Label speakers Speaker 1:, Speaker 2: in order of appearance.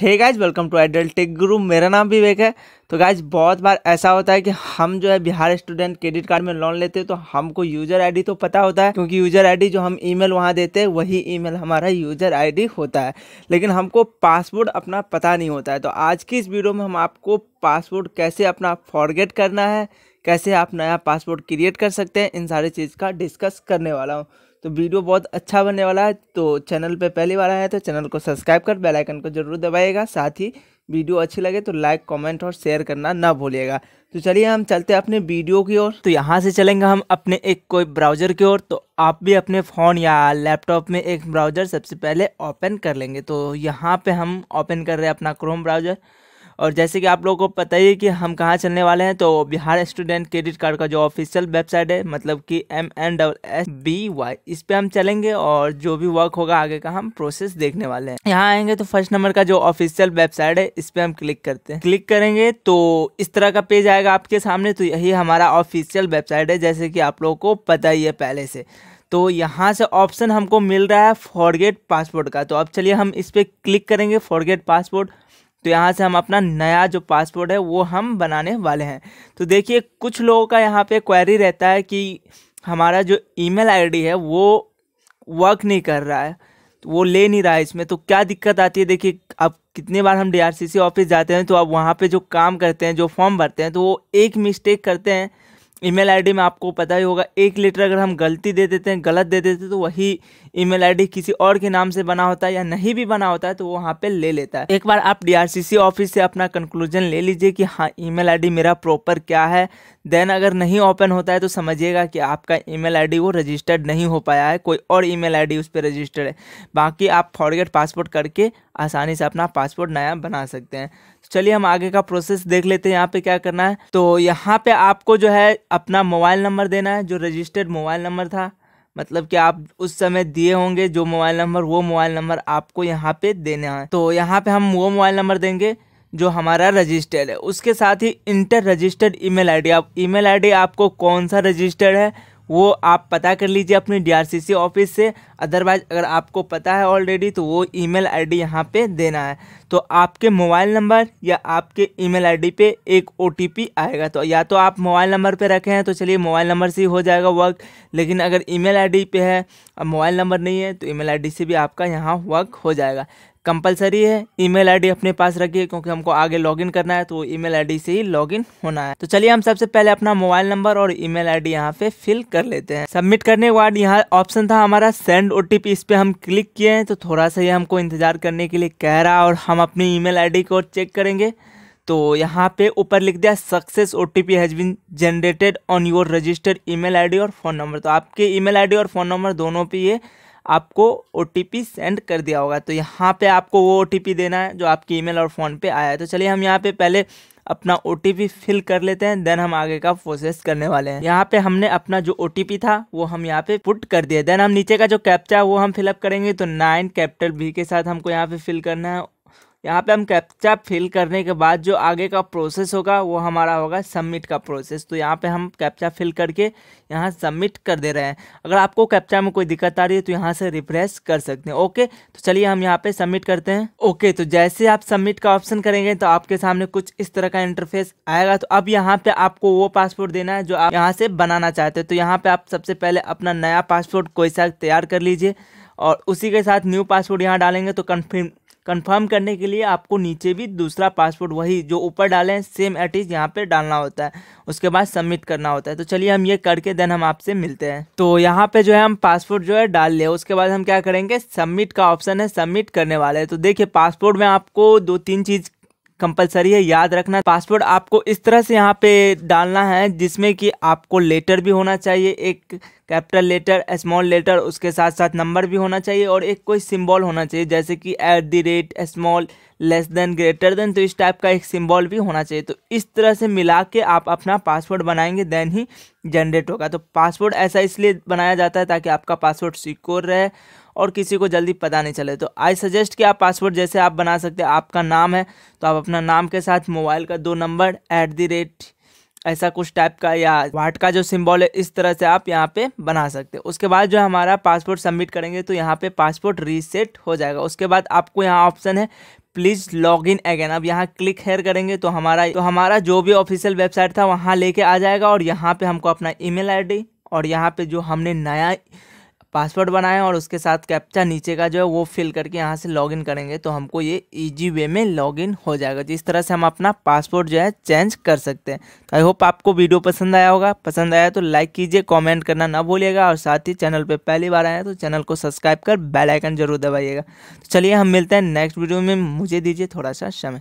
Speaker 1: hey guys welcome to idle tech guru मेरा नाम विवेक है तो गाइज बहुत बार ऐसा होता है कि हम जो है बिहार स्टूडेंट क्रेडिट कार्ड में लोन लेते हैं तो हमको यूजर आईडी तो पता होता है क्योंकि यूजर आईडी जो हम ईमेल वहाँ देते हैं वही ईमेल हमारा यूजर आईडी होता है लेकिन हमको पासवर्ड अपना पता नहीं होता है तो आज की इस वीडियो में हम आपको पासवर्ड कैसे अपना फॉरगेट करना है कैसे आप नया पासवर्ड क्रिएट कर सकते हैं इन सारी चीज़ का डिस्कस करने वाला हूँ तो वीडियो बहुत अच्छा बनने वाला है तो चैनल पे पहली बार आया है तो चैनल को सब्सक्राइब कर बेल आइकन को जरूर दबाइएगा साथ ही वीडियो अच्छी लगे तो लाइक कमेंट और शेयर करना ना भूलिएगा तो चलिए हम चलते हैं अपने वीडियो की ओर तो यहाँ से चलेंगे हम अपने एक कोई ब्राउज़र की ओर तो आप भी अपने फ़ोन या लैपटॉप में एक ब्राउज़र सबसे पहले ओपन कर लेंगे तो यहाँ पर हम ओपन कर रहे हैं अपना क्रोम ब्राउज़र और जैसे कि आप लोगों को पता ही है कि हम कहाँ चलने वाले हैं तो बिहार स्टूडेंट क्रेडिट कार्ड का जो ऑफिशियल वेबसाइट है मतलब कि M N W S B Y इस पर हम चलेंगे और जो भी वर्क होगा आगे का हम प्रोसेस देखने वाले हैं यहाँ आएंगे तो फर्स्ट नंबर का जो ऑफिशियल वेबसाइट है इस पर हम क्लिक करते हैं क्लिक करेंगे तो इस तरह का पेज आएगा आपके सामने तो यही हमारा ऑफिशियल वेबसाइट है जैसे कि आप लोगों को पता ही है पहले से तो यहाँ से ऑप्शन हमको मिल रहा है फॉरगेट पासपोर्ट का तो अब चलिए हम इस पर क्लिक करेंगे फॉरगेट पासपोर्ट तो यहाँ से हम अपना नया जो पासपोर्ट है वो हम बनाने वाले हैं तो देखिए कुछ लोगों का यहाँ पे क्वेरी रहता है कि हमारा जो ईमेल आईडी है वो वर्क नहीं कर रहा है तो वो ले नहीं रहा है इसमें तो क्या दिक्कत आती है देखिए अब कितने बार हम डीआरसीसी ऑफिस जाते हैं तो अब वहाँ पे जो काम करते हैं जो फॉर्म भरते हैं तो वो एक मिस्टेक करते हैं ईमेल आईडी में आपको पता ही होगा एक लेटर अगर हम गलती दे देते हैं गलत दे देते हैं तो वही ईमेल आईडी किसी और के नाम से बना होता है या नहीं भी बना होता है तो वो वहाँ पे ले लेता है एक बार आप डीआरसीसी ऑफिस से अपना कंक्लूजन ले लीजिए कि हाँ ईमेल आईडी मेरा प्रॉपर क्या है देन अगर नहीं ओपन होता है तो समझिएगा कि आपका ईमेल आईडी वो रजिस्टर्ड नहीं हो पाया है कोई और ईमेल आईडी उस पर रजिस्टर्ड है बाकी आप फॉरगेट पासपोर्ट करके आसानी से अपना पासपोर्ट नया बना सकते हैं चलिए हम आगे का प्रोसेस देख लेते हैं यहाँ पे क्या करना है तो यहाँ पे आपको जो है अपना मोबाइल नंबर देना है जो रजिस्टर्ड मोबाइल नंबर था मतलब कि आप उस समय दिए होंगे जो मोबाइल नंबर वो मोबाइल नंबर आपको यहाँ पे देना है तो यहाँ पे हम वो मोबाइल नंबर देंगे जो हमारा रजिस्टर्ड है उसके साथ ही इंटर रजिस्टर्ड ईमेल आईडी आप ईमेल आईडी आपको कौन सा रजिस्टर्ड है वो आप पता कर लीजिए अपने डीआरसीसी ऑफिस से अदरवाइज अगर आपको पता है ऑलरेडी तो वो ईमेल आईडी यहाँ पे देना है तो आपके मोबाइल नंबर या आपके ईमेल आईडी पे एक ओटीपी आएगा तो या तो आप मोबाइल नंबर पे रखे हैं तो चलिए मोबाइल नंबर से ही हो जाएगा वर्क लेकिन अगर ईमेल आईडी पे है और मोबाइल नंबर नहीं है तो ई मेल से भी आपका यहाँ वर्क हो जाएगा कंपलसरी है ईमेल आईडी अपने पास रखिए क्योंकि हमको आगे लॉगिन करना है तो ईमेल आईडी से ही लॉगिन होना है तो चलिए हम सबसे पहले अपना मोबाइल नंबर और ईमेल आईडी यहाँ पे फिल कर लेते हैं सबमिट करने के बाद यहाँ ऑप्शन था हमारा सेंड ओटीपी इस पर हम क्लिक किए हैं तो थोड़ा सा ये हमको इंतजार करने के लिए कह रहा और हम अपनी ई मेल को चेक करेंगे तो यहाँ पे ऊपर लिख दिया success O T P has been generated on your registered email और फ़ोन नंबर तो आपके ई मेल और फ़ोन नंबर दोनों पे ये आपको ओ सेंड कर दिया होगा तो यहाँ पे आपको वो ओ देना है जो आपकी ईमेल और फ़ोन पे आया है तो चलिए हम यहाँ पे पहले अपना ओ फिल कर लेते हैं देन हम आगे का प्रोसेस करने वाले हैं यहाँ पे हमने अपना जो ओ था वो हम यहाँ पे पुट कर दिया देन हम नीचे का जो कैप्चा है वो हम फिलअप करेंगे तो नाइन कैपिटल बी के साथ हमको यहाँ पे फिल करना है यहाँ पे हम कैप्चा फिल करने के बाद जो आगे का प्रोसेस होगा वो हमारा होगा सबमिट का प्रोसेस तो यहाँ पे हम कैप्चा फिल करके यहाँ सबमिट कर दे रहे हैं अगर आपको कैप्चा में कोई दिक्कत आ रही है तो यहाँ से रिफ्रेश कर सकते हैं ओके तो चलिए हम यहाँ पे सबमिट करते हैं ओके तो जैसे आप सबमिट का ऑप्शन करेंगे तो आपके सामने कुछ इस तरह का इंटरफेस आएगा तो अब यहाँ पे आपको वो पासपोर्ट देना है जो आप यहाँ से बनाना चाहते हैं तो यहाँ पे आप सबसे पहले अपना नया पासपोर्ट कोई सा तैयार कर लीजिए और उसी के साथ न्यू पासपोर्ट यहाँ डालेंगे तो कन्फर्म कंफर्म करने के लिए आपको नीचे भी दूसरा पासपोर्ट वही जो ऊपर डाले हैं सेम एटीज यहाँ पे डालना होता है उसके बाद सबमिट करना होता है तो चलिए हम ये करके देन हम आपसे मिलते हैं तो यहाँ पे जो है हम पासपोर्ट जो है डाल लिया उसके बाद हम क्या करेंगे सबमिट का ऑप्शन है सबमिट करने वाले तो देखिए पासपोर्ट में आपको दो तीन चीज़ कंपलसरी है याद रखना पासपोर्ट आपको इस तरह से यहाँ पे डालना है जिसमें कि आपको लेटर भी होना चाहिए एक कैपिटल लेटर स्मॉल लेटर उसके साथ साथ नंबर भी होना चाहिए और एक कोई सिम्बॉल होना चाहिए जैसे कि at the rate small less than greater than तो इस टाइप का एक सिम्बॉल भी होना चाहिए तो इस तरह से मिला के आप अपना पासवर्ड बनाएंगे देन ही जनरेट होगा तो पासवर्ड ऐसा इसलिए बनाया जाता है ताकि आपका पासवर्ड सिक्योर रहे और किसी को जल्दी पता नहीं चले तो आई सजेस्ट कि आप पासवर्ड जैसे आप बना सकते हैं आपका नाम है तो आप अपना नाम के साथ मोबाइल का दो नंबर एट दी रेट ऐसा कुछ टाइप का या वाट का जो सिंबल है इस तरह से आप यहाँ पे बना सकते हो उसके बाद जो हमारा पासपोर्ट सबमिट करेंगे तो यहाँ पे पासपोर्ट रीसेट हो जाएगा उसके बाद आपको यहाँ ऑप्शन है प्लीज़ लॉग इन अगेन अब यहाँ क्लिक हेयर करेंगे तो हमारा तो हमारा जो भी ऑफिशियल वेबसाइट था वहाँ लेके आ जाएगा और यहाँ पे हमको अपना ईमेल आईडी और यहाँ पे जो हमने नया पासवर्ड बनाएं और उसके साथ कैप्चा नीचे का जो है वो फिल करके यहाँ से लॉगिन करेंगे तो हमको ये ईजी वे में लॉगिन हो जाएगा जिस तो तरह से हम अपना पासवर्ड जो है चेंज कर सकते हैं तो आई होप आपको वीडियो पसंद आया होगा पसंद आया तो लाइक कीजिए कॉमेंट करना ना भूलिएगा और साथ ही चैनल पर पहली बार आए तो चैनल को सब्सक्राइब कर बेलाइकन जरूर दबाइएगा तो चलिए हम मिलते हैं नेक्स्ट वीडियो में मुझे दीजिए थोड़ा सा समय